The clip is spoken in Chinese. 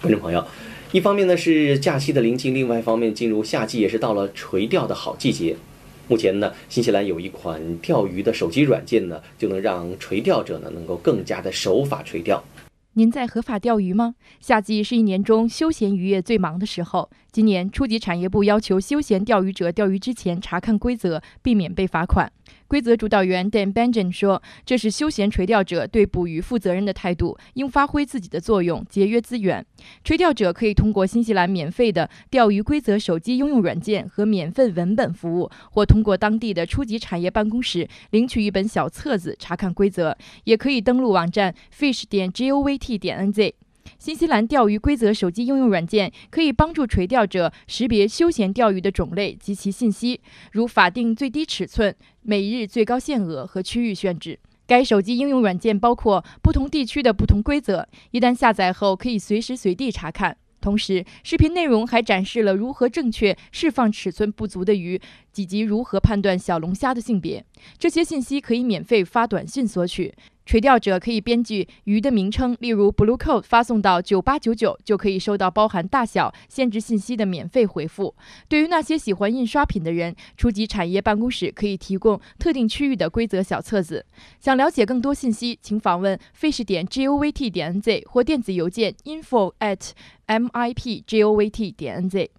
观众朋友，一方面呢是假期的临近，另外一方面进入夏季也是到了垂钓的好季节。目前呢，新西兰有一款钓鱼的手机软件呢，就能让垂钓者呢能够更加的守法垂钓。您在合法钓鱼吗？夏季是一年中休闲渔业最忙的时候。今年，初级产业部要求休闲钓鱼者钓鱼之前查看规则，避免被罚款。规则主导员 Dan Benjamin 说：“这是休闲垂钓者对捕鱼负责任的态度，应发挥自己的作用，节约资源。垂钓者可以通过新西兰免费的钓鱼规则手机应用软件和免费文本服务，或通过当地的初级产业办公室领取一本小册子查看规则，也可以登录网站 fish.govt.nz。”新西兰钓鱼规则手机应用软件可以帮助垂钓者识别休闲钓鱼的种类及其信息，如法定最低尺寸、每日最高限额和区域限制。该手机应用软件包括不同地区的不同规则，一旦下载后可以随时随地查看。同时，视频内容还展示了如何正确释放尺寸不足的鱼，以及如何判断小龙虾的性别。这些信息可以免费发短信索取。垂钓者可以编辑鱼的名称，例如 blue cod，发送到九八九九，就可以收到包含大小限制信息的免费回复。对于那些喜欢印刷品的人，初级产业办公室可以提供特定区域的规则小册子。想了解更多信息，请访问 fish. 点 g o v t. 点 n z 或电子邮件 info at m i p g o v t. 点 n z。